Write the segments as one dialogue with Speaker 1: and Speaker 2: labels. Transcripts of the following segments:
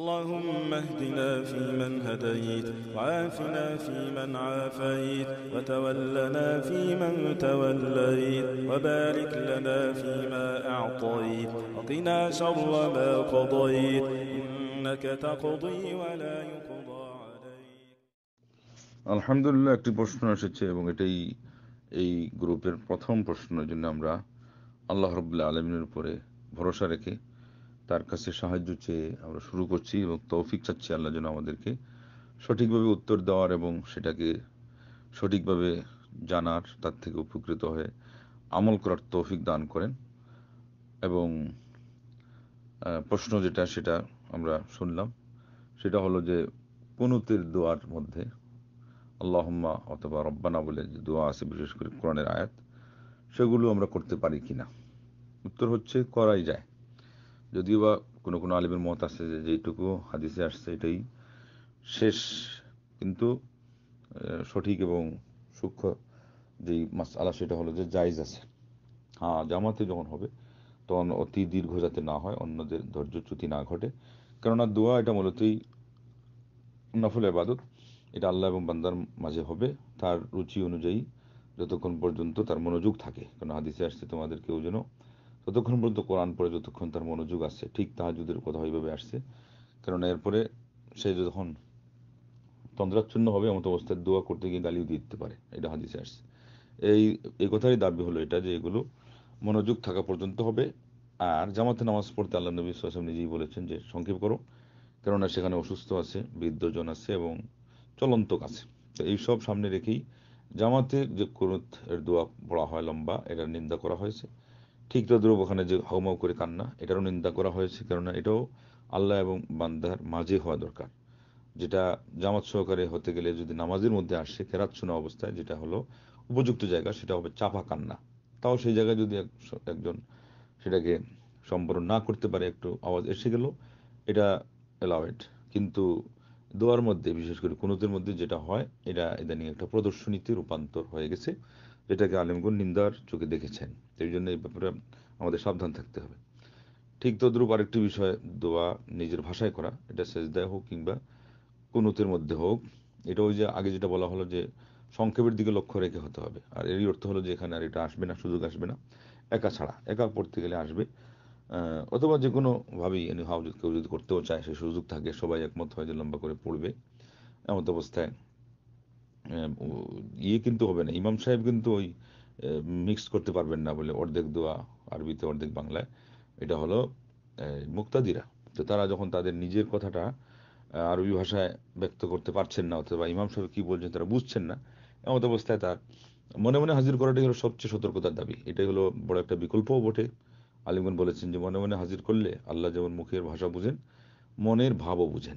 Speaker 1: اللهم اهدنا فيمن هديت وعافنا فيمن عافيت وتولنا فيمن توليت وبارك لنا فيما أعطيت وقنا شر ما قضيت إنك تقضي ولا يقضى عليك
Speaker 2: الحمد لله একটি প্রশ্ন এসেছে এবং এটাই এই গ্রুপের প্রথম প্রশ্নের জন্য আমরা আল্লাহ রবুল্লা আলমিনের উপরে ভরসা রেখে তার কাছে সাহায্য চেয়ে আমরা শুরু করছি এবং তৌফিক চাচ্ছি আল্লাহ যেন আমাদেরকে সঠিকভাবে উত্তর দেওয়ার এবং সেটাকে সঠিকভাবে জানার তার থেকে উপকৃত হয়ে আমল করার তৌফিক দান করেন এবং প্রশ্ন যেটা সেটা আমরা শুনলাম সেটা হলো যে পনুতের দোয়ার মধ্যে আল্লাহম্মা অথবা রব্বানা বলে যে দোয়া আছে বিশেষ করে কোরআনের আয়াত সেগুলো আমরা করতে পারি কি না উত্তর হচ্ছে করাই যায় যদিও বা কোনো কোনো আলিমের মত আছে যে যেটুকু হাদিসে আসছে এটাই শেষ কিন্তু সঠিক এবং সূক্ষ্ম যেই মাস আলা সেটা হলো যে জায়জ আছে হ্যাঁ জামাতে যখন হবে তখন অতি দীর্ঘ যাতে না হয় অন্যদের ধৈর্যচ্যুতি না ঘটে কেননা দোয়া এটা মূলতই নফল আবাদত এটা আল্লাহ এবং বান্দার মাঝে হবে তার রুচি অনুযায়ী যতক্ষণ পর্যন্ত তার মনোযোগ থাকে কারণ হাদিসে আসছে তোমাদের কেউ যেন ততক্ষণ পর্যন্ত কোরআন পড়ে যতক্ষণ তার মনোযোগ আসছে ঠিক তাহাজুদের কথা ওইভাবে আসছে কারণ এরপরে সে যখন তন্দ্রাচ্ছন্ন হবে এমত অবস্থায় দোয়া করতে গিয়ে গালিও দিতে পারে এটা হাদিসে আসছে এই এই কথারই দাবি হলো এটা যে এগুলো মনোযোগ থাকা পর্যন্ত হবে আর জামাতে নামাজ পড়তে আল্লাহ নবী সাহেব নিজেই বলেছেন যে সংক্ষেপ করো কেননা সেখানে অসুস্থ আছে বৃদ্ধজন আছে এবং চলন্তক আছে তো এইসব সামনে রেখেই জামাতে যে কোনো এর দোয়া পড়া হয় লম্বা এটার নিন্দা করা হয়েছে ঠিক তদ্রুপ ওখানে যে হাউমাউ করে কান্না এটারও নিন্দা করা হয়েছে কেননা এটাও আল্লাহ এবং বান্দার মাঝে হওয়া দরকার যেটা জামাত সহকারে হতে গেলে যদি নামাজের মধ্যে আসে কেরাত শোনা অবস্থায় যেটা হলো উপযুক্ত জায়গা সেটা হবে চাপা কান্না তাও সেই জায়গায় যদি একজন সেটাকে সম্পূর্ণ না করতে পারে একটু আওয়াজ এসে গেল এটা অ্যালাউড কিন্তু দোয়ার মধ্যে বিশেষ করে কুনুতের মধ্যে যেটা হয় এটা ইদানিং একটা প্রদর্শনীতে রূপান্তর হয়ে গেছে যেটাকে আলেমগুন নিন্দার চোখে দেখেছেন এই জন্য এই ব্যাপারে আমাদের সাবধান থাকতে হবে ঠিক তদ্রূপ আরেকটি বিষয় দোয়া নিজের ভাষায় করা এটা সেজদায় হোক কিংবা কুনুতের মধ্যে হোক এটা ওই যে আগে যেটা বলা হলো যে সংক্ষেপের দিকে লক্ষ্য রেখে হতে হবে আর এরই অর্থ হলো যে এখানে আর এটা আসবে না সুযোগ আসবে না একা ছাড়া একা পড়তে গেলে আসবে অথবা যে কোনোভাবেই এনি হাউ কেউ যদি করতেও চায় সে সুযোগ থাকে সবাই একমত হয় যে লম্বা করে পড়বে এমত অবস্থায় ইয়ে কিন্তু হবে না ইমাম সাহেব কিন্তু ওই মিক্স করতে পারবেন না বলে অর্ধেক দোয়া আরবিতে অর্ধেক বাংলায় এটা হলো মুক্তাদিরা তো তারা যখন তাদের নিজের কথাটা আরবি ভাষায় ব্যক্ত করতে পারছেন না অথবা ইমাম সাহেব কী বলছেন তারা বুঝছেন না এমত অবস্থায় তার মনে মনে হাজির করাটাই হলো সবচেয়ে সতর্কতার দাবি এটাই হলো বড় একটা বিকল্পও বটে আলিমুন বলেছেন যে মনে মনে হাজির করলে আল্লাহ যেমন মুখের ভাষা বুঝেন মনের ভাবও বুঝেন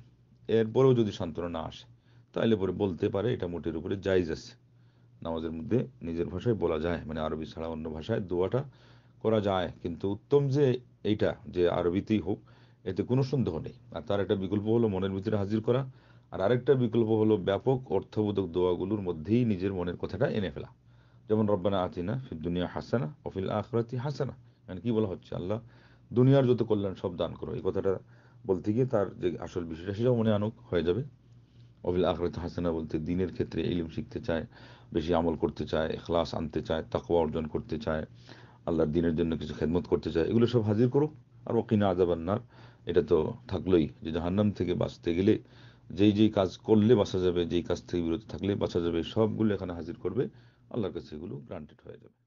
Speaker 2: এরপরেও যদি সান্ত্বনা না আসে তাহলে পরে বলতে পারে এটা মোটের উপরে জায়জ আছে নামাজের মধ্যে নিজের ভাষায় বলা যায় মানে আরবি ছাড়া অন্য ভাষায় দোয়াটা করা যায় কিন্তু উত্তম যে এইটা যে আরবিতেই হোক এতে কোনো সন্দেহ নেই আর তার একটা বিকল্প হলো মনের ভিতরে হাজির করা আর আরেকটা বিকল্প হলো ব্যাপক অর্থবোধক দোয়াগুলোর মধ্যেই নিজের মনের কথাটা এনে ফেলা যেমন রব্বানা আতিনা ফিদ্দুনিয়া হাসানা অফিল আখরাতি হাসানা মানে কি বলা হচ্ছে আল্লাহ দুনিয়ার যত কল্যাণ সব দান করো এই কথাটা বলতে গিয়ে তার যে আসল বিষয়টা সেটাও মনে আনুক হয়ে যাবে অবিল আখরত হাসানা বলতে দিনের ক্ষেত্রে এলিম শিখতে চায় বেশি আমল করতে চায় এখলাস আনতে চায় তাকুয়া অর্জন করতে চায় আল্লাহর দিনের জন্য কিছু খেদমত করতে চায় এগুলো সব হাজির করো আর ওকিনা আজাবান্নার এটা তো থাকলোই যে জাহান্নাম থেকে বাঁচতে গেলে যেই যেই কাজ করলে বাঁচা যাবে যেই কাজ থেকে বিরত থাকলে বাঁচা যাবে সবগুলো এখানে হাজির করবে আল্লাহর কাছে এগুলো গ্রান্টেড হয়ে যাবে